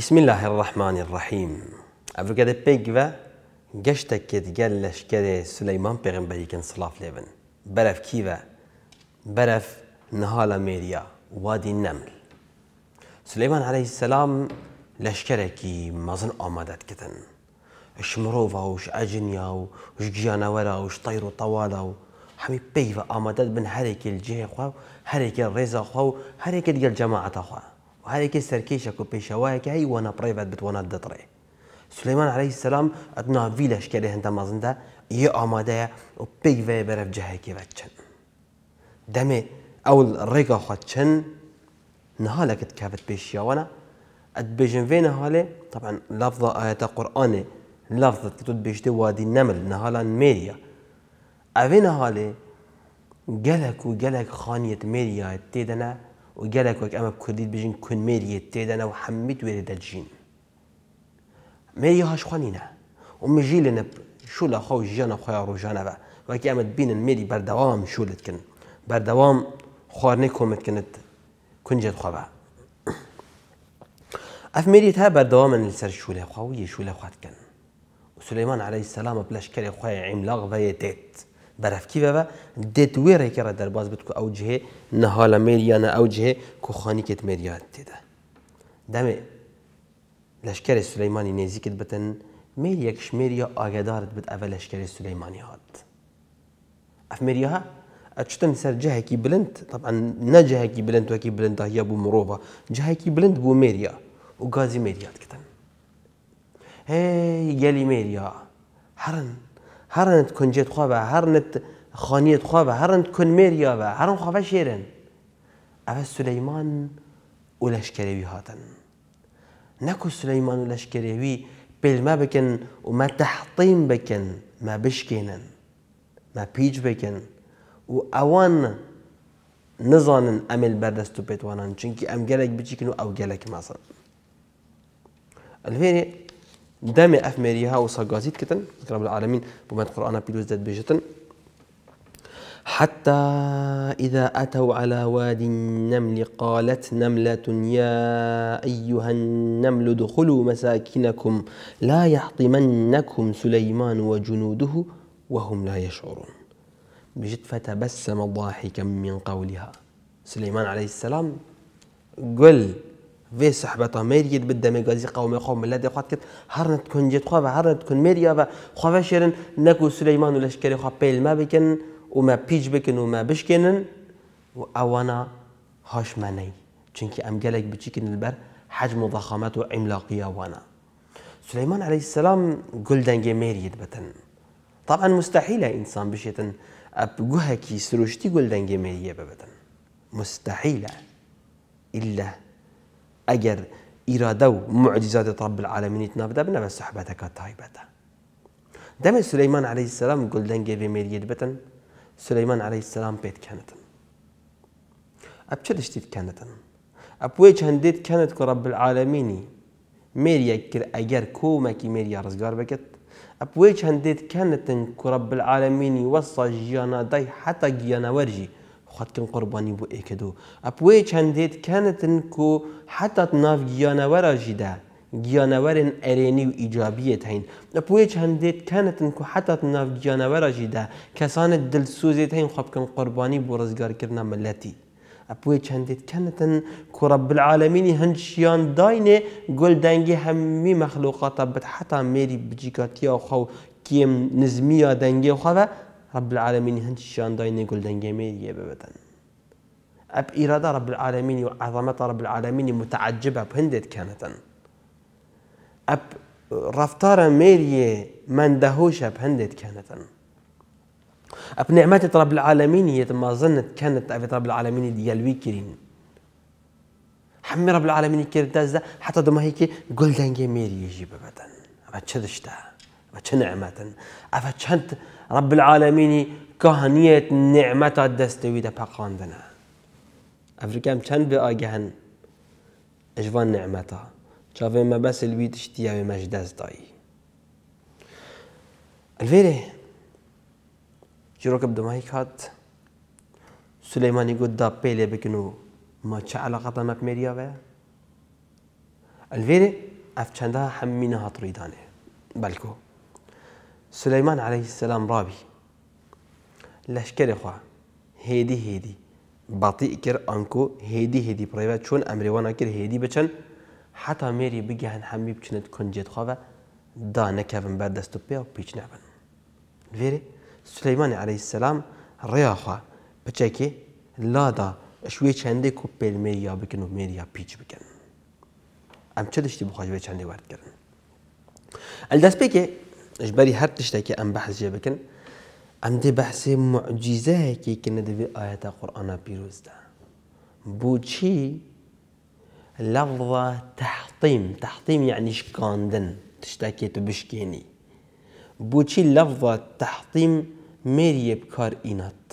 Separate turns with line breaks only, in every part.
بسم الله الرحمن الرحيم أبو قد بيقوا قشتا كد قلش سليمان بيغنبري كان صلاف ليبن برف كيفا برف نهالا ميريا وادي النمل سليمان عليه السلام لشكركي مظن أمادت كتن شمروفا مروفا وش أجنيا وش جيانا ورا وش طيرو طوالا حمي بيفا أمادت بن هريك الجهة خواه هريك الرزا خواه هريك الجماعة خواه وهذه كي سركيشا كوبيشا وهي هي وانا برايفات بتوانا دطري سليمان عليه السلام عندنا فيلاش كده هندا مازندا يا آماده و بيك في برف جهه كي بچن دمي اول ريكا خاتشن نهالك تكافت بيش يا وانا اتبيجن فينا هالي طبعا لفظة آية قرآني لفظة كتود بيشتي وادي النمل نهالا ميريا افينا هالي قلك وقلك خانية ميريا تيدنا و اما ئەمە کوردیت بژین کونمێریت تێدەنە و هەممیت وێرە دەجین مێری هاشخوانینە و مژی لەە شو لە خۆ ژیانە خۆیان ڕۆژانەوە وەکی ئەمەت بینن مێری بەردەوام شولتکن بەردەوام خواردنەی کۆمتکردت کونجێت خۆبە ئەف مێریت ها بەردەوامە لەسەر شولێ خوا و یە شولە خواتکن و سلەیمان عليهەی سەسلامە پلشکری خۆی عیملاغ بەیە دێت. برف کی و دت وی را که در باز بت کو او جهه نه حالا میریا نه او جهه که خانی کت می میریا تیده دم لشکر سلیمانی نزیکت بتن می یک شمیر یا آگدارت بت اول لشکر سلیمانی هات اف می ها اچتن سر کی بلند طبعا نه نا کی بلند و کی بلند هي بو مروبا کی بلند بو می و گازی می وغازي کتن هی گلی می ميريا حرن هر هرنت کنجت خوابه نت خانیت خوابه نت کن هر نت خوابه شیرن اول سلیمان کری وی هاتن نکو سلیمان کری وی پل ما بکن و ما تحطیم بکن ما بشکنن ما پیچ بکن و اوان نزانن امل بردستو پیتوانن چونکی ام گلک بچیکن و او گلک ماسن الفيري دمي اف مريها و كتن رب العالمين بما قورآە پیرۆز دەت بيجتن حتى إذا أتوا على وادي النمل قالت نملة يا أيها النمل ادخلوا مساكنكم لا يحطمنكم سليمان وجنوده وهم لا يشعرون بجد فتبسم ضاحكا من قولها سليمان عليه السلام قل في صحبت میرید به دم گازی قوم قوم ملت خواهد کرد هر نت کن جد خواه و هر نت کن میریا و خواه شیرن نکو سلیمان و لشکری خواه ما بكن وما بيج بكن وما و وأوانا هاش منی چونکه ام گلک بچیکن البر حجم ضخامته عملاقية وانا سليمان عليه السلام قل قلدنجي ميريد بتن طبعا مستحيلة إنسان بشيتن أب جهكي سروشتي قل قلدنجي ميريد بتن مستحيلة إلا اگر اراده و معجزات رب معجززاتی ڕب العالمینیت نابدا بنەبە سەحبەتەکە تایبەتە دم سلیمان علیه السلام گلدەنگێ بێ مێریت بتن سلیمان علیه السلام پید پێتکەنتن اب چه دشتیت کەنتن اب وێ چەندێت کەنت کە رب العالمینی میری مێریەک کرد ئەگەر میری رزگار بکت اب ئەپ وێ چەندێت کەنتن رب العالمینی وەسە جیانا دای حتە گیانەوەرژی کن قربانی بو اکدو اپوی چندید کانتن کو حتی ناف گیانوارا جدا گیانورن ارینی و ایجابیت هین اپوی چندید کانتن کو حتی ناف گیانوارا جیده کسان دلسوزی تاین خود کن قربانی بو رزگار کرنا ملتی اپوی چندید کانتن کو رب العالمینی هنشیان شیان داینه گل دنگی همی مخلوقاتا بد حتی میری او خو کیم نزمی دنگی خواه رب العالمين هند الشان داين يقول يا ببدا أب إرادة رب العالمين وعظمة رب العالمين متعجبة بهندت كانت أب رفتار ميري من دهوش بهندت كانت أب نعمة رب العالمين ما ظنت كانت أبي رب العالمين ديالوي كرين حمي رب العالمين كرتازة حتى دمهيكي قول دنجي ميري يجي ببتن أبا تشدشتها چه نعمة أفتشنت رب العالمين كهنية نعمة دستوی ده پقاندنه افریکم چند به آگهن اجوان نعمتا چاوه ما بس البيت اشتيا و مش الفيري جروك بدو مايكات سليمان يقول دا بيلي بكنو ما چه علاقه ما بميريا و الفيري اف چنده همینه هات ریدانه سليمان عليه السلام رابي لشکری هيدي هيدي بطيء كر انكو هيدي هيدي برايفات شون امري وانا كر هيدي بچن حتى ميري بگهن همی بچند کنجد خواه و دا نكافن بعد دستو پی و بيچ نبن فيري سليمان عليه السلام ریا خواه بچه لا دا شوي چندي كو بيل میریا بکن و میریا پیچ بکن ام چه دشتی بخواه وارد كرن ورد کرن الدست بی اجباری هر که ام بحث بکن، ام دی بحث معجزه که کنا دی آیات قرآن بیروز ده بوشی تحطیم تحطیم تحطیم یعنی تو بشکینی، تبشکینی بوچی لفظ تحطیم میریه بکار اینات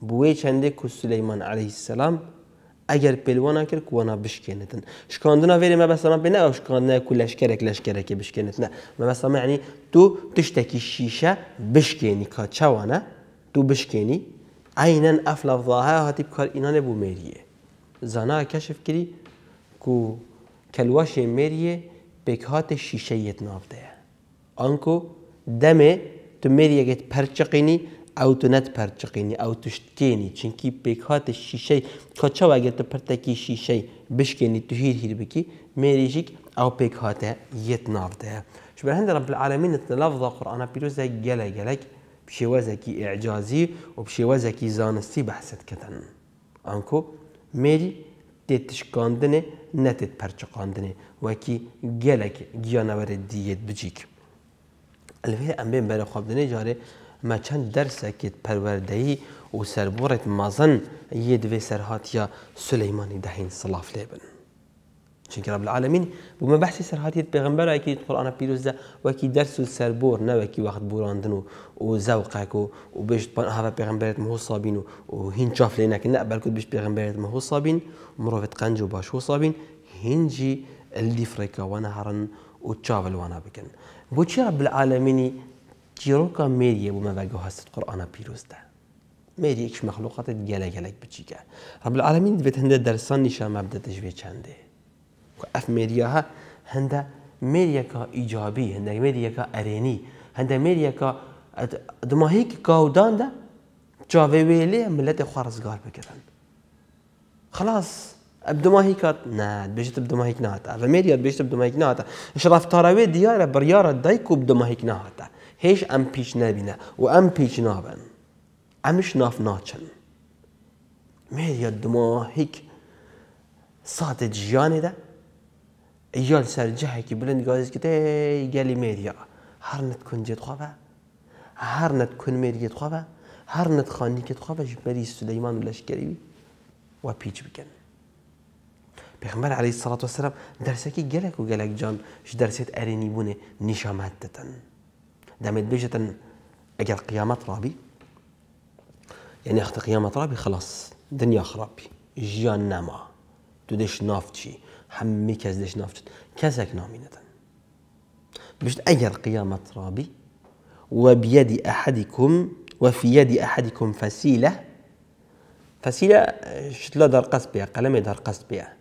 بوی چنده که سلیمان علیه السلام اگر پلوان که کوانا بشکنتن شکاندنا ویری ما بس به نه شکاندنا کرک لشکرک لشکرک بشکنت نه ما بس یعنی تو تشتکی شیشه بشکنی کا چوانه تو بشکنی عینا افلا لفظها هاتی کار اینا نبو میریه زنا کشف کری کو کلواش میریه بکهات شیشه یت نافده آنکو دمه تو میریه گت پرچقینی او تو نت پرچقینی او توشت کینی چنکی پیکات شیشه کچا و اگر تو پرتکی شیشه بشکینی تو هیر هیر بکی میریشیک او پیکات یت ناف ده شو برهند رب العالمین اتنا لفظ قرآن پیروز ده گله گلک بشیوز اکی اعجازی و بشیوز اکی زانستی بحثت کتن انکو میری تیت تشکاندنه نتیت پرچقاندنه و اکی گله گیانوار دیت بجیک الفیه امبین برای خواب جاره ما چند درس درسکت پروردهی و سربورت مازن یه دوی سرهاتیا سلیمانی دهین صلاف لیبن چونکە رب العالمین بوومە بەحسی سەرهاتی پێغمبەرێکی قورآە قرآن پیروز ده و درس و سربور بوراندن و وقت بوراندن و و بشت هاە پێغمبێت مهوسابین و و هین چاف لێ نه بەرکوت بش پێغمبێت مهوسابین مرۆڤێت قەنج و باش وسابین هینجی لیفڕێکەوانە هرن و چاولوانە بکەن بۆچی رب العالمینی چیروکا میریه بو وگه هست قرآن پیروز ده میری مخلوقات گله بچی که رب العالمین به هنده درسان نشان مبده تجوی چنده که اف میریه ها هنده میریه که ایجابی هنده میریه که ارینی هنده میریه که دماهی که گودان ده جاوه ویلی ملت خوارزگار بکرن خلاص بدماهی کات نه بجت بدماهی نهاتا و میریاد بجت بدماهی نهاتا شرف تاروی دیاره بریاره دایکو بدماهی نهاتا هیچ ام پیش نبینه و ام پیش نابن امش ناف ناچن یا دما هیک ساعت جیانه ده ایال سر جهه که بلند گازیز که ده گلی میدیا هر نت کن جد خوابه هر نت کن جد خوابه هر نت خانی که خوابه جمری سلیمان و لشکری و پیچ بکن پیغمبر علیه الصلاة والسلام که گلک و گلک جان درسیت ارینی بونه نشامت دتن دامت بيجة أجر قيامة رابي يعني أخت قيامة رابي خلاص دنيا خرابي جيان ناما تدش نافتشي حمي كاز دش نافت كازك نامينة بيجة أجر قيامة رابي وبيد أحدكم وفي يد أحدكم فسيلة فسيلة شتلا دار قصبية قلمي دار قصبية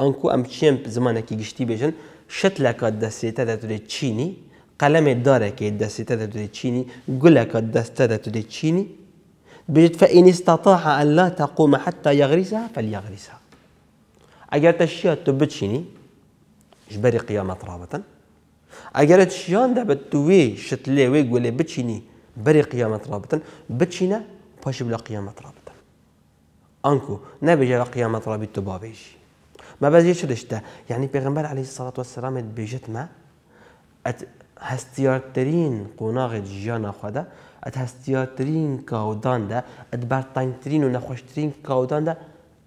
أنكو أم تشيمب زمانك جشتي بيجن شتلا كاد دسيتا دا تشيني قلم داره که دست تا تو دچینی گله که دست تا تو دچینی بجد فإن استطاع أن لا تقوم حتى يغرسها فليغرسها اگر تشيا تو بتشيني جبري قيامة رابطا اگر تشيان دابت توي شتلي وي قولي بتشيني بري قيامة رابطا بتشينا باش بلا قيامة رابطا انكو نبي قيامة رابط تبابيش ما بزيش رشتا يعني بيغمبر عليه الصلاة والسلام بيجت ما أت... قناغ جیان خدا ات هستیارترین کاودان ده ات بارتانترین و کاودان ده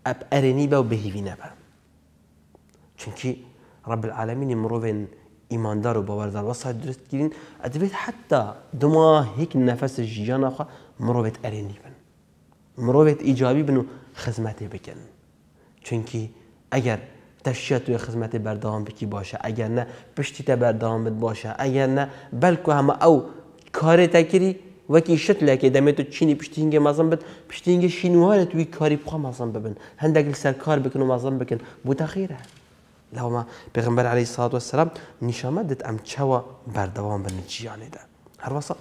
اب ارنی با و بەهیوی نبا چونکی ڕب العالمینی مرۆڤێن ایماندار و بەوەەردار وەسا درستگیرین ئەدەبێت حتا دوما هیچ نەفەس ژیان ناخوا مرۆڤێت ئەرێنی بن مرۆڤێت ئیجابی بن و خزمەتێ بکن چونکی اگر تشیا توی خدمت بردام بکی باشه اگر نه پشتی تا بردامت باشه اگر نه بلکه همه او کار تکری وکی شتله لکه دمی تو چینی پشتینگ مازم بد پشتینگ شینوار توی کاری بخوا مازم ببن هندگل سر کار بکن و مازن بکن بود خیره لما پیغمبر علیه الصلاة والسلام نشامه دت ام چوا بردوام بن جیانه ده هر واسه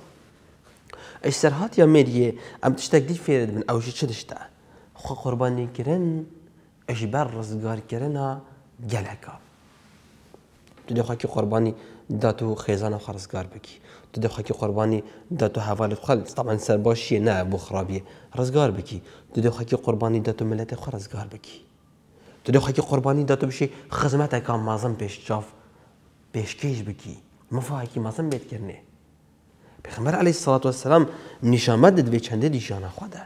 اشترهات یا میریه ام تشتک دی فیرد من اوشی چه دشته خو قربانی کرن اجبر رزگار گەلەکە تو دا تو خیزان و خێزانە خەرزگار بکی تو دەخواکی قوربانی دا تو هەوالت خەڵ طبعا سر باشی نه بو خراپیە رزگار بکی تو دەخواکی قربانی دات تو ملت خۆ ڕزگار بکی تو دەخواکی قربانی دات تو بشی اکام مازم پێشچاف پێشکەش بکی مفاهکی مازم بێتکردێ پێخمەر علی سڵات وسلام نیشامەت دەدوێ چەندە دیژیانە خوادا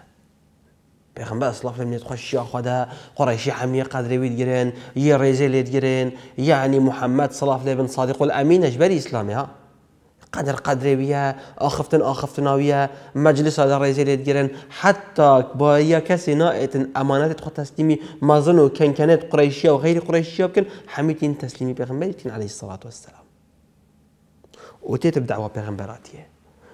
پێخم بە ئەسلاف لەێت خۆشیا خۆدا قڕیشی حەمیە قادرەویت گرێن یە ڕێزێ لێت گرێن یعنی يعني محەممەد سلاف لێ بن صادق و ئەمینەش بەری ئیسلامی ها قدر آخفتن ئاخفتن ئاخفتناویە مەجلس سادا ڕێزێ لێت گرن حتا بۆ یە کەسی نائێتن ئەمانەتت خۆ تەسلیمی مازن و کەنکەنێت قڕیشیە و غیری قڕیشیە بکن حەمیتین تەسلیمی پێغمبەرتین عەی سڵات وەسلام وتێتە بدعوە براتيه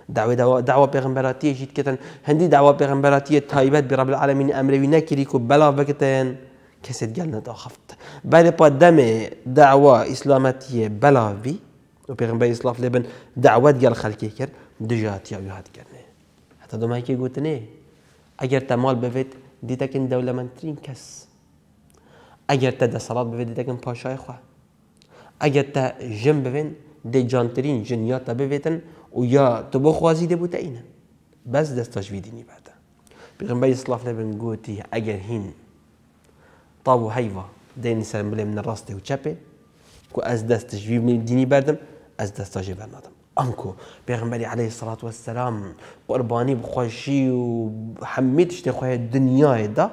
دعوة دعوة دعوة بيغمبراتية جيت كتن هندي دعوة بيغمبراتية تايبات برب العالمين امروی نکری کو بلا بکتن کسی دیگر نداخفت بعد پا دم دعوة اسلامتیه بلا بی وبيغمبر پیغمبر اسلاف لبن دعوة دیگر خلکی کرد دجاتی او یاد کرنه حتی دومایی که گوتنه اگر تمال دولة من ترين كس اگر تا دسالات بوید دیتکن پاشای خواه اگر تا جن بفين دي جانترين جنیات بفيتن و یا تو بۆ خوازی دەبوو تەینە بەس دەستەشوی دینی باتە پێغمبەری سلاف لەبن گوتی ئەگەر هین تاو و هەیوە دەین سەر بڵێ منە ڕاستی و چەپێ کو ئەس دەستەشوی من دینی بەردم ئەس دەستەژێ بەرنادم ئەمکو پێغمبەری عليه الصلاة والسلام قوربانی بخۆشی و حەمید شتێ خۆی دنیاێدا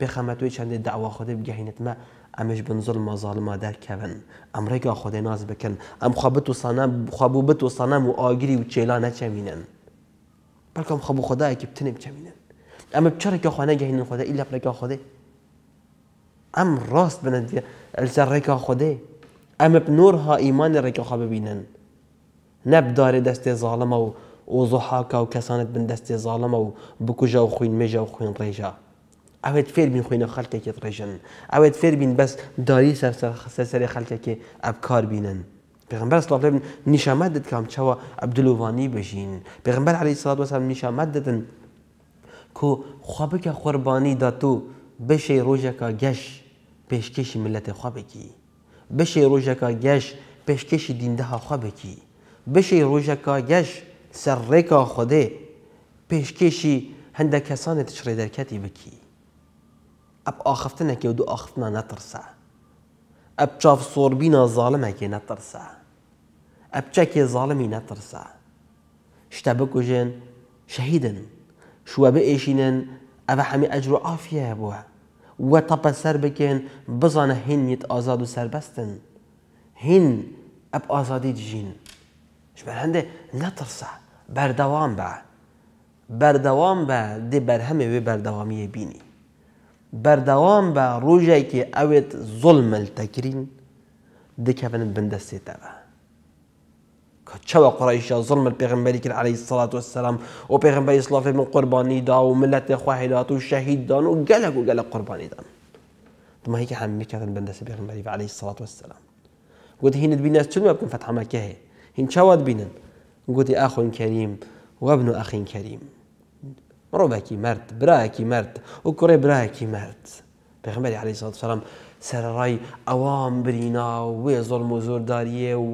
پێخەمەتوی چندێ داوا خۆدە ما امش بن ظالما در ام ئەمریکا خود ناز بکن ام خوابت و خوابوو بت و سەنەم و آگری و چمینن، نەچەمینن ام که خدایەکی بتنێ خدا، خدا، ایلا خوانەگەهێنن خدا، ام راست خودێ ئەم ڕاست بنە ام ڕێکا خودێ ها رکه ئیمانی خواه ببینن داره دست ظالما و ئۆزۆحاکە و کسانت بن دست ظالما و بکجا و خوین مجا و خوین ریجا فیر بین خوینه خلقه که خەڵکێکت اوید فیر بین بس داری خلقه که ابکار بینن. پیغمبر صلی الله علیه نشامت دت کام چوا عبدالوانی بجین پیغمبر علیه الصلاه و السلام نشامت که کو خوابه که قربانی داتو بشه روزه کا گش پیشکش ملت خوابه کی بشه روزه کا گش پیشکش دینده ها خوابه کی بشه روزه کا گش رکه خوده پیشکشی هنده کسان تشری درکتی بکی اب ئاخفتنێکی و دو ئاخفتنا نترسه. اب چاف که زاڵمێکی نەترسە که ظالمی زاڵمی نەترسە شتە بکوژێن شەهیدن شووە شهیدن. ئەوە هەمی ئەجر و ئافیە و وە تەپە سەر بکن بزانە هینیت آزاد و سربستن هین اب آزادی دژین بر هنده نترسه بردوام با بردوام با دی برهمه و بردوامیه بینی بەردەوام بە ڕۆژێکی ئەوێت زۆڵمەلتەکرین دکەونت تبا چەوە قرائشا ظلم البيغمبري كن عليه الصلاة والسلام و بيغمبري صلاة من قرباني دا و ملەتی خواهیدات و دان و گەلک و گەلە قوربانیدان دمهیکە هەمیکەن بندەستی پێغمبەری عەی سڵات وسلام گوت هینت بینە چون بکەم فەتحمەکە هەیە هین چاوات بینن گوتی ئاخۆن کەریم وەبن و ئەخین كريم مرۆڤێکی مرد براكي مرد وكري براكي براەکی مرد پێغمبەری الصلاه والسلام سلام سەرڕای ئەوان برینا و وێ زۆڵم و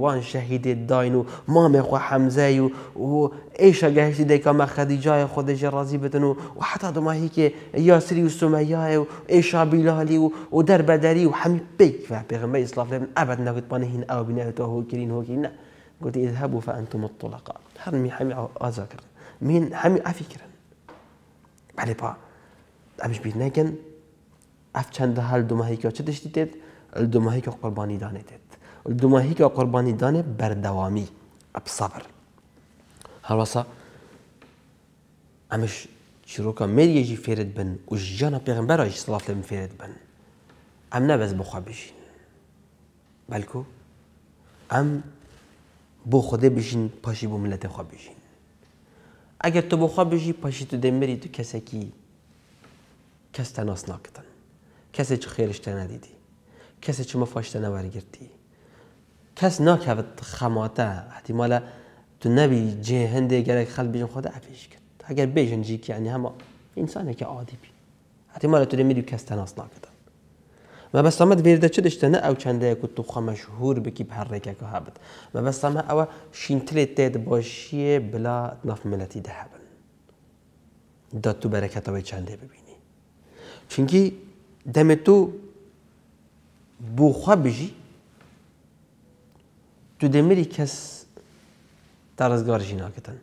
وان شهيد داينو و خو حمزه و و ئێشە گەهشتی ما مەخەدیجایە خۆدەژێ ڕازی بتنو و و حتا دماهیکێ یاسری و بلالي و ئێشا بیلالی و و دەربەدەری و هەمی پێیکە پێغمبەر ئیسلاف لێن ئەبەت نەگوتمانە هین هو بینەوێتەوە هو هۆکی نە گوتی فأنتم الطلقاء هرمي حمي أزاكر مين حمي أفكر بله امش بید نگن اف چند دو ماهی بعدێپا ئەمش دید دو ماهی که قربانی دانه دید دو ماهی که قربانی دانه دوماهیکە قوربانی دانێ بەردەوامی ئەب سەبر هەروەسە ئەمش میری جی فیرد بن و ژیانە پیغمبر آجی صلاف لیم فیرد بن ام نبز بخوا بشین بلکو ام بو خوده بشین پاشی بو ملت خوا بشین اگر تو بخوا بشی، پاشی تو دمری تو کسکی کس تناس ناکتن کسی چه خیرش ندیدی کسی چه تنه نورگردی کس ناکت خماته احتمالا تو نبی جهنده هنده اگر خلب بجن خود عفیش کرد اگر بیجن جی که یعنی همه انسانه که عادی بی احتمالا تو دمری کس تناس ناکتن مەبەستەمە دەبێتە چ شتەنە ئەو چندەیەک و توخە مەشهور بکی هەڕێکێک هابن مەبەستەمە ئەوە شینتلێت تێت بۆشیە بلا نەفمەتی دەهابن دەت و بەرەکەتەوەی چندێ ببینی چونکی دەمێت تو بۆخوا بژی تو دەمەری کەس تا ڕزگارژی ناکەن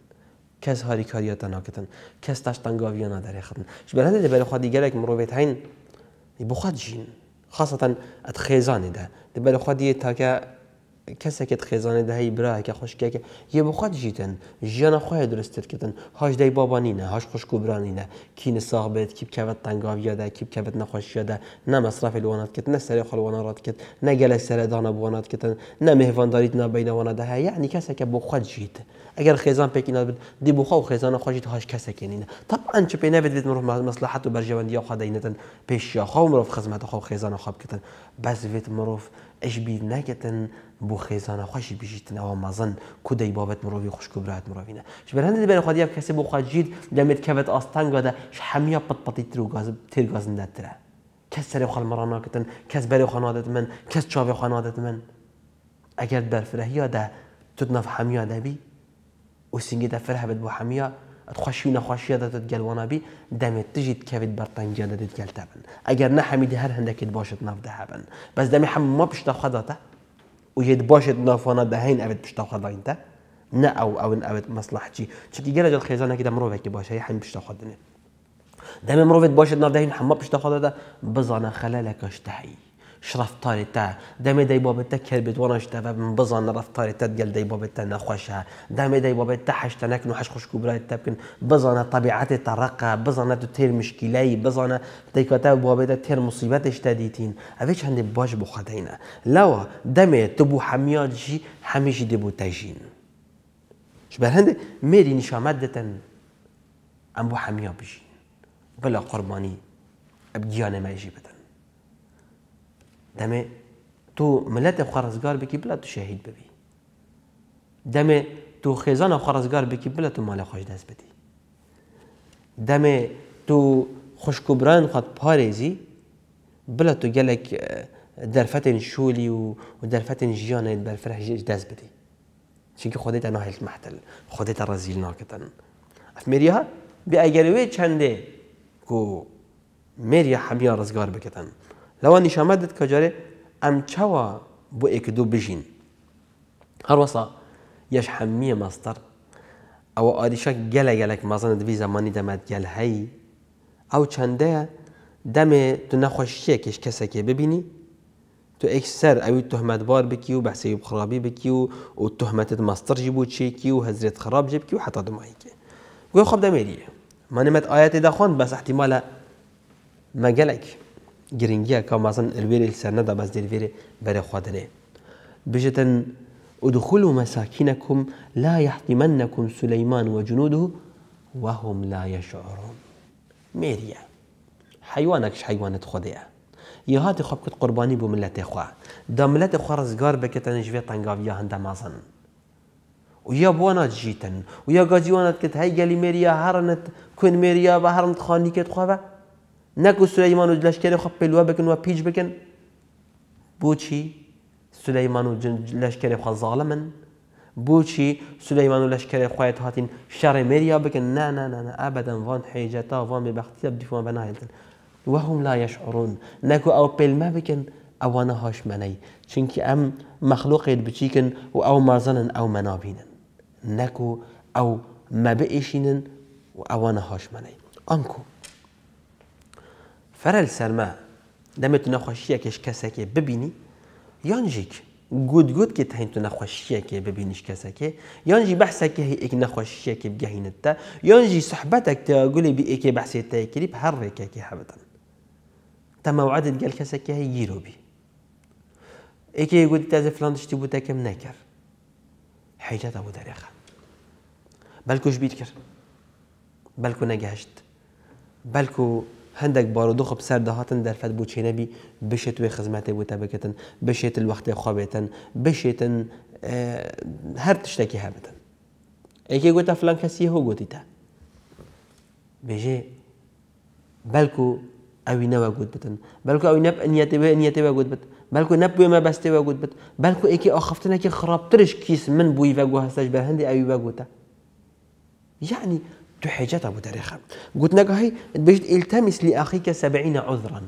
کەس هاریکاریەتە ناکەن کەس تاشتەنگاویە نادەرێخن ش بەرەندە دەبەرە خوا دیگەرێک مرۆڤێت هەین بخوات ژین که ئەت خێزانێدا دەبەرخوا دیە تاکە برای که داهی که یه یە جیتن ژیتن خواه درست کتن هاش دای نه هاش خوش کبرانی نه کی نساغ بێت کی بکەوێت تەنگاویادا کی بکەوێت نەخۆشیەدا نەمەصرافی لەواناتکرد نە دانه خەڵوانات کرد نه سەردانە نه بین نابینەوانە داهەیە یعنی کسی که بخواد جیت اگر خێزان بد دی دیبخوا و خێزانە خۆشیت هاش کەسێکێنینە یعنی تەبان چ پێ نابێت مرۆڤ مصلحت و بەرژەوەندی خواادینەتەن خدمت خو مرۆڤ خزمەتە خۆ خێزانە خواب ویت مروف مرۆڤ ئەشبی ناکەن بو خێزانە خۆشی بژیتن ئەوە مەزن کودەی بابەت مرۆڤی خوشک و برات مرۆڤینە شبەر کسی بو خودیاب کەسێ بۆ خواجید دەمێت کەوێت ئاستانگەدا حەمیە گاز تر و تێرگازن دەترە کەس سەرێ خەڵمەڕان ناکەن کس بەرێ خانادت من کس چاوێ خانادت من ئەگەر بەرفرەهیادا نف حەمیە دەبی وسنجي دفر هبت بو حمية تخشي نخشي هذا تتقال وانا بي دامي تجي تكافد برطنجة هذا تتقال تابن أجر نحمي دي هر هندك باشت ناف هبن بس دامي حم ما بشتا خضاتا ويد باشت ناف وانا دهين أبد بشتا خضا انت نا أو أو أبد مصلحتي شكي جرج الخيزانة كده مروفك باشا يحن بشتا خضني دامي مروه باشت ناف دهين حم ما بشتا خضاتا بزانا خلالك اشتهي رفتاری تا دمی دی بابت تا کل بد تا بن بزن رفتاری تا دل دی بابت تا نخوشه دمی دی بابت تا حش و حش خوش کبرای تا بکن بزن طبیعت ترقه بزن تو تیر مشکلی بزن دیکاتا بابت تیر مصیبتش دیتین اویش هند باش اینا لوا دمی تو بو حمیات جی همیشه دی بو تجین شبه هند میری نشامت دتن ام بو بجین بلا قربانی اب گیانه ما دمه تو ملت خارزگار بکی بلا تو شهید ببی دمه تو خیزان خارزگار بکی بلا تو مال خوش دست بدی دمه تو خوشکبران خود پارزی بلا تو گلک درفتن شولی و درفتن جیانه برفرح دست بدی چونکه خودت انا هیل محتل خودت رزیل ناکتن اف میری؟ بی اگر وی چنده کو میری همیا رزگار بکتن لو نیشامەدت کە كجاري أم چاوە بو إكدو بجين بژین يش حمية مصدر أو ئەوە ئاریشە گەلە گەلک مەزانە دوی دمت جل هاي أو ئەو دم دەمێ تو كش كسكي ببيني تو ئەیسەر ئەوی تهمەتبار بکی و بەحسی بخرابی بکی و و تهمەتت مەستەرژی بوو چێکی و هەزرێت حتى جبکی و حتا دمایکی گوێ خۆب دەمێریە منمەت ئاەتی دەخۆن بەس احتیمالە که مثلا الویری مازن ئەلوێری باز بەس دەلوێرێ بەرە خوادنێ بجتن ادخلوا مساكنكم لا يحطمنكم سليمان وجنوده وهم لا يشعرون ميريا حيوانك ش حيوانة خديئة يهات خبك قرباني بو خوا دا ملت خوا رزقار بكتن جوي تنقاويا هندا مازن ويا بوانا جيتن ويا قاجي كت هاي قالي ميريا هرنت كن ميريا بهرنت خاني خوا نەکو سلەیمان و لەشکێری خۆ پێلووە بکن و پیچ بکن بۆچی سلەیمان و لەشکێری خەزاڵە من بۆچی سلەیمان و لەشکێری خۆیت هاتین شەڕێ مێریا بکن نانانانە ئابدەن وان حێجەتا وان بێبختیە بدیفۆن بەناهێتن وهم لا يشعرون نەکو ئەو پێلمە بکن ئەوانە هاشمەنەی أم ئەم مەخلوقێت بچیکن و أو مازنن ئەو مەنابینن نەکو ئەو مەبئشینن و هاش هاشمەنەی ئەنکو فرل سرما فەرەل نخوشیه دەمێت کسی که ببینی یانجیک گود گود که تهین تو نخوشیه که ببینیش کسی که یانجی بحثه که هی نخوشیه که بگهینت تا یانجی صحبت اک تاگولی بی سحبەتێک تەگولی بیئێکی بەحسێت تایکری بە هەر ڕێکێکی هەبن تەمەوعدت گەل کەسەکە هەیە گیرۆبی ئێکی گوتی تازە فلان شتی بوتەکەم نەکرد حیجەتە بوو دەرێخە بلکوش بیت کر بلکو نگهشت بلکو هەندێک بارودۆخ بسەر داهاتن دەرفەت بۆ چێنەبی بشێت وێ خزمەتی بۆ تەبکەن بشێت وەختی خوابێتن بشێتن اه، هر تشتێکی هبتن ئەیکێ گوتە فلان کەسی هو گوتی تا بێژێ بەلکو ئەوی نەوە گوت بتن بەلکو ئەوی نەب نب و گوت بت بەلکو نەبوێمە بەستێوە گوت بت بەلکو ئێکی ئاخفتنێکی خرابترش کیس من بووی بەگو هەستش بە هەندی ئەوی بەگوتە یعنی تحجت أبو تاريخ قلت لك هاي باش التمس لأخيك سبعين عذرا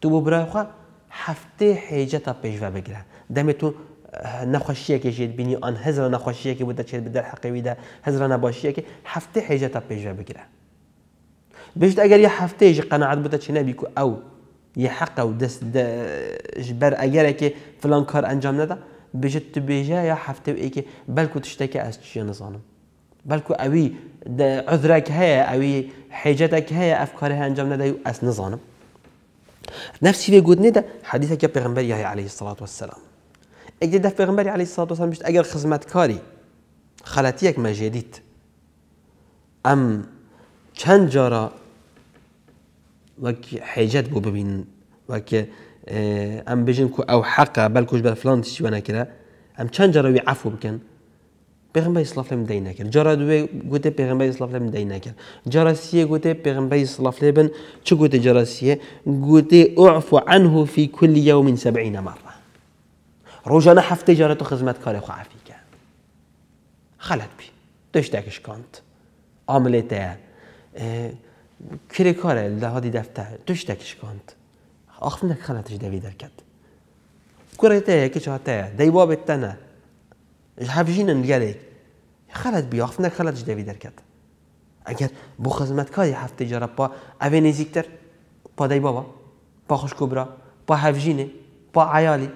تو براخوا حفتي حجت بيش بقرا دمتو اه، نخوشیه كي جيت بینی آن هزر نخوشیه كي بوده چه بدر حقی ویده هزار نباشیه كي هفته حجت بيش بگیره باش اگر يا هفته جي قناعت بوده چه نبی او يا حق او دست جبر اگر كي فلان كار انجام نده بجد تو يا یا هفته ای که بلکو از تشي نظام بلكو اوي عذرك هيا أو حاجتك هيا أفكارها أنجام ندى أس نظام نفسي في قد ندى حديثك يا بيغمبري عليه الصلاة والسلام اگر ده بيغمبري عليه الصلاة والسلام اجر خزمات كاري خلاتيك ما جديد ام كان جارا وك حاجات بو ببين وك اه، ام بجن او حقا بل كوش بل فلان تشي وانا كده ام كان جارا وي عفو بكن پیغمبر صلی الله علیه نکرد جرا دوی گوته پیغمبر صلی الله علیه نکرد جرا سیه گوته پیغمبر صلی الله چه گوته جرا سیه گوته اعفو عنه فی كل يوم 70 مره روزانه هفته جرا تو خدمت کار خو عفی کرد خلط بی دشتکش کانت عاملته کری کاره لحادی دفتر دشتکش کانت آخفنک خلطش دوی درکد کرته که چاته دیوابت تنه هەبژینن گەلێک خەلت بی وەخف نەک خەلت دەوی دەکات ئەگەر بۆ خزمەتکاری هەفتەی جەرەپا ئەوێ نزیکتر دای بابا با خوشکبرا پا هەڤژینێ با عیالی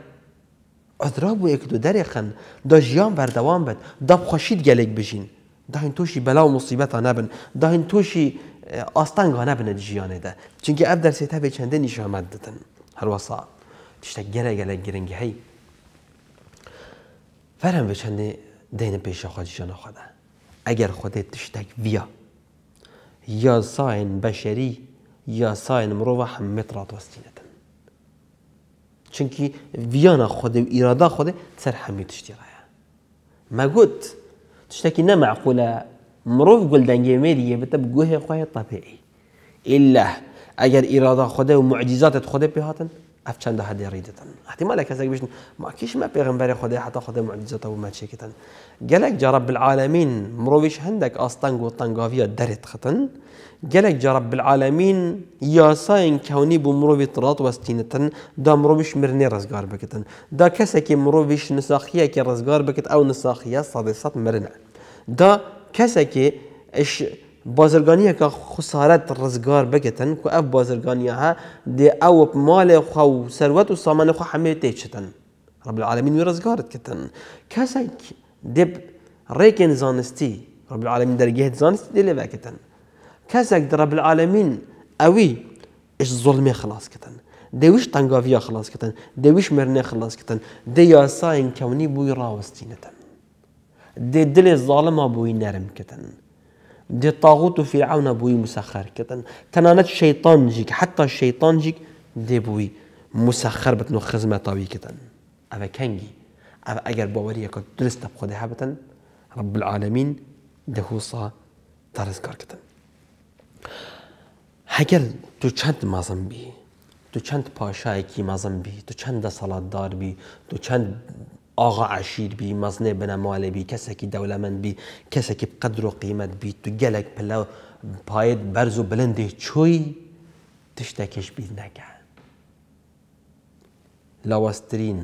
بو یک دو دوو دەرێخەن دا ژیان بەردەوام بد دا خۆشید گەلێک بژین داهین توشی بلا و مصیبت مصیبەتە نەبن داهین تۆشی ئاستانگا اه، نەبنێت ژیانێدا چونکی ئەف دەرسێت هەبێ چەندە نیشامەت هر هەروەسا تشتە گەرە گەلە گرنگی هی فرم دین پیش فەرم بچەندێ دەینە پێشە خۆجیشانە خۆدا ئەگەر خۆدێت تشتێک ڤە یاساین بەشەری یاساین مرۆڤ هەمێت ڕاتوەستینەتن چونکی ڤیانە خود و خود سر تشتی رایا ما گود تشتکی نمعقوله مروه گل دنگی میریه بتە بگوهێ خواه تەپێی الا اگر ئیرادا خود و معجززاتت خود پێ اف چند حدی ریدتن احتمال کسی بیشتر ما کیش ما پیغمبر خدا حتی خدا معجزات و مات شکتن جلک جرب العالمین مرویش هندک آستانگ و تنگاویه درت ختن جلك جرب العالمين يا ساين كوني بمروبي طراط وستينتن دا مروبيش مرني رزقار بكتن دا كسكي مروبيش نساخية كي رزقار بكت أو نساخية صادسات مرنع دا كسكي اش بازرگانی که خسارت رزگار بگتن که اف بازرگانی ها دی او مال خو ثروت و سامان خو همه تیچتن رب العالمین وی رزگارت کتن کسی دب ریکن زانستی رب العالمین درجه زانستی دی لیوه کتن کسی در رب العالمین اوی اش ظلمه خلاص کتن دی وش تنگاویا خلاص کتن وش مرنه خلاص کتن دی ساین کونی بوی راوستینتن دی دل ظالما بوی نرم کتن دي طاغوت في عون بوي مسخر كتن تنانت شيطان جيك حتى الشيطان جيك دي بوي مسخر بتنو خزمة طوي كتن أبا كنجي أبا أجر باوريك درست بخدي هابتن رب العالمين دهوصا ترز كتن هەگەر تو چند مازم بي تو چەند پاشایەکی مازم بي تو چەندە دار بي تو چند آقا عشیر بی مزنه بنا بنەمالێ بی کسی که کەسێکی من بی کسی که قدر و قیمت بی تو گلک پلا پاید برز و بلندێ چۆی تشتێکیش بیر نەکە لاوەستترین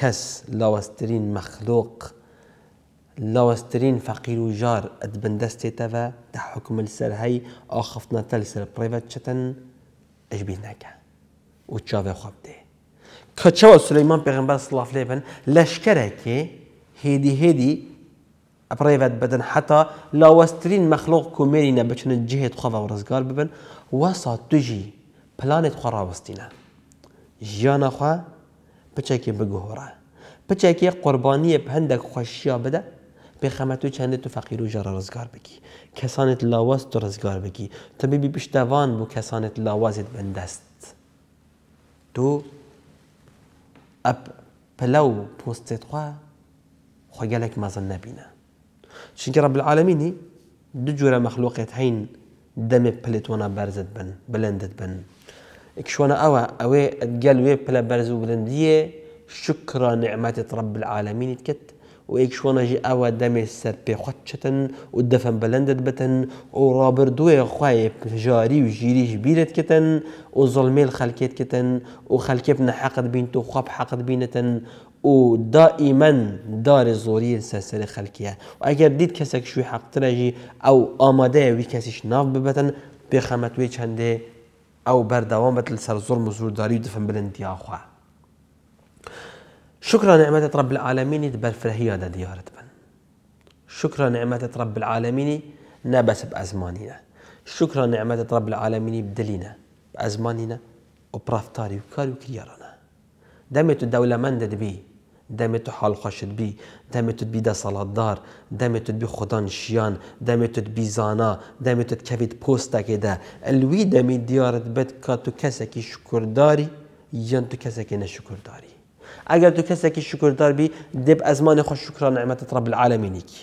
کس لاوسترین مخلوق لاوسترین فقیر و جار اد بندسته تا و ده حکم السر های آخفتنا تل سر پڕێڤەت چتن اش بیر نگه و چاوه خۆ ده کەچەوە سلەیمان پێغمبەر سلااف لێبن لەشکەرێکی هێدی هێدی ئەپڕێڤەت بدن حتا لاوەستترین مەخلۆق کومێنی نەبچنە جهێت خۆەوە ڕزگار ببن خراب توژی پلانێت خۆڕاوەستینە ژیانەخوا پچێکی بگوهۆرە پچێکی قوربانیە هەندێک خۆشییا بده پێخەمەت و چندێت و فەقیر و ژەرە رزگار بکی کەسانت لاوەست و ڕزگار بکی تەبیبی پشتەوان بوو کەسانت لاوازێت بندست تو ئەپ پەلە و پۆستێتخوا خۆگەلێک مەزن نەبینە چونکە ڕب العالمینی دو مخلوقات مەخلوقێت هەین دەمێ وانا بارزت بن بلندت بن شۆنە ئەوە ئەوێ ئەگەل وێ پلە بەرز و بلندیە شکرە نعمەتت ڕب العالمینیت وإيك شوانجي أوا دمي سر بي خدشتن ودفن بلندت بتن ورابر دوي خواي جاري وجيري جبيرت كتن وظلمي الخلكيت كتن وخلكيبنا حقد بينتو خواب حقد بينتن ودائما دار الزورية سلسلة خلقية وأجر ديت كسك شوي حق تراجي أو آماده وي كسش ناف ببتن بخمت وي چنده أو بردوام بتل سر ظلم وزور داري ودفن بلندي أخوه شكرا نعمة رب العالمين تبل فرهيا دا ديار شكرا نعمة رب العالمين نبس بأزماننا شكرا نعمة رب العالمين بدلينا بأزماننا وبرافتاري وكاري وكريارنا دمت الدولة من بي دمت حال خشد بي دمت بي دا صلاة دار دمت بي خدان شيان دمت بي زانا دمت كفيت بوستا كده الوي دمي ديارت بد كاتو كسكي شكرداري يان تو كسكي نشكرداري اگر تو کسی که شکر دار بی دب دێب خوش شکر نعمت رب العالمینی کی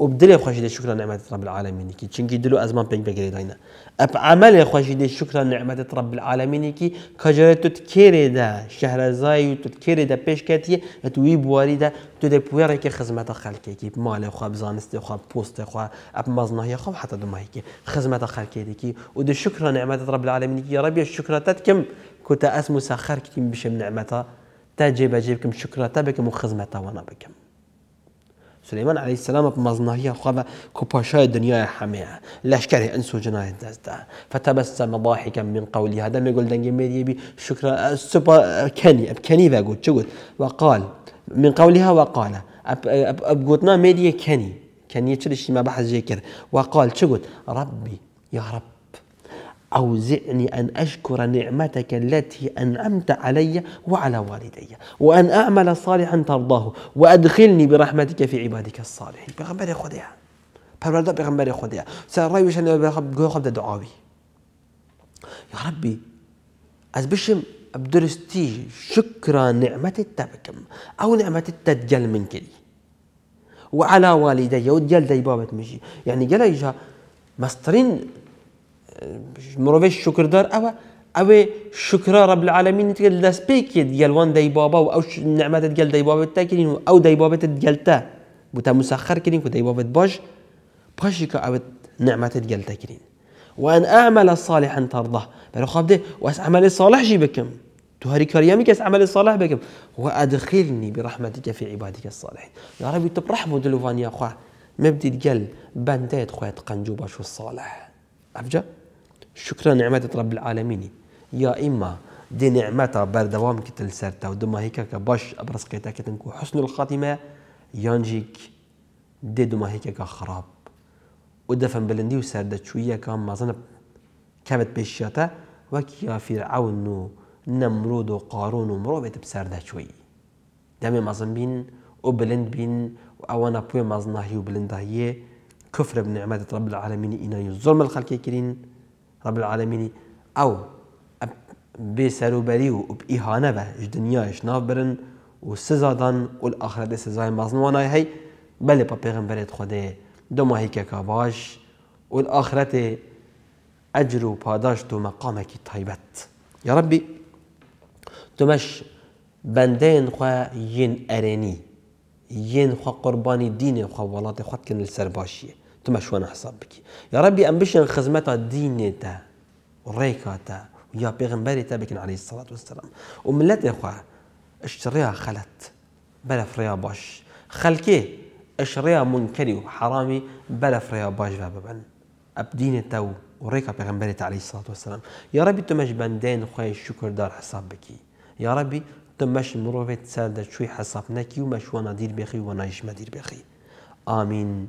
و بدلێ شکر نعمت رب العالمینی کی چون کی دلو پنج پێنج داینا اب عمل عملێ خۆشی شکر نعمت رب العالمینی کی کەجارێت تو دا شهر زایی تو دا کێرێدا کتی ئەت وی دا تو که خدمت کی مال خواب خەلکێکی مالێ خوا بزانستی خوا پۆستێ خوا ئەپ مەزناهی خۆم حتا دمایکی خزمەتە خەلکێدێکی و دە شکران نعمەتت ڕب العالمینیکی ڕبیە شکرەتت کەم کۆتە ئەسم و ساخەرکتیم بشم نعمەتە تا جێ شكرا تبكم وخزمة بکەم بكم خزمەتە وانە بکەم سليمان عليه السلام بمظنهية خبا كوباشاي دنيا حمية لاشكره انسو جناه دزدا فتبسم ضاحكا من قولي هذا ما يقول دنجي ميري بي شكرا سوبا كني ابكني بقول شو وقال من قولها وقال اب اب ابقوتنا ميري كني كان يترشي ما بحث جيكر وقال شقول ربي يا رب أوزعني أن أشكر نعمتك التي أنعمت علي وعلى والدي وأن أعمل صالحا ترضاه وأدخلني برحمتك في عبادك الصالحين پیغمبر خدا بغمبر يا خدا سر رای بشن گوه خب دعاوي يا ربي از بشم أبدرستي شكرا نعمة التبكم أو نعمة التدجل من كلي وعلى والدي ودجل دي بابت مجي يعني قال إيجا مسترين شكر دار او او ئەوە رب العالمين تقل بالعاالمینت گەل ديال وان داي بابا و ئەو نعمەتت گەل دەی بابێت تاکردین و ئەو دەی بوتا مسخر كلين كو داي بابا باج باش پاشی کە ئەوت نعمەتت گەلتەکردین وأن أعمل صالحا ترضاه خاب دي وأس عمل صالح جي بكم تو هاري كريامي كاس عمل صالح بكم وأدخلني برحمتك في عبادك الصالحين يا ربي تب رحمة دلوفان يا أخوة مبدي تقل بانتات خوات قنجوبة شو الصالح أفجأ شكرا نعمة رب العالمين يا إما دي نعمتها بار دوام كتل سرتا ودما هيك كباش أبرز قيتا كتنكو حسن الخاتمة يانجيك دي دما هيك كخراب ودفن بلندي وسردة شوية كان ما ظنب كبت بيشياتا وكيا فرعون نمرود وقارون ومروبت بسردة شوية دمي مظن بين وبلند بين وأوانا بوي مظنه هي كفر بنعمة رب العالمين إنا يظلم الخلق كرين رب العالمين او بسروبري سروبری و بإهانة به الدنيا دنیایش برن و سزا دان و الاخره ده سزای مزنوانای هی بله پا پیغمبرت خوده دو ماهی که کاباش و الاخرت اجر و پاداشت و طيبت يا ربي تمش بندين خوا ين أريني ين خوا قرباني دين خوا ولات خوا كن السرباشيه تما شوانا حسابك يا ربي أم بشن خدمتا دينتا وريكاتا ويا بيغنبري تابكن عليه الصلاة والسلام وملات يا إخوة اشتريها خلت بلا فريا باش خلكي اشريها منكري وحرامي بلا فريا باش بابا أبدين تو وريكا بيغنبري عليه الصلاة والسلام يا ربي تمش بندين خويا الشكر دار حسابك يا ربي تمش مروفيت سادة شوي حساب نكي ومش دير بخي وانا يشما دير بخي آمين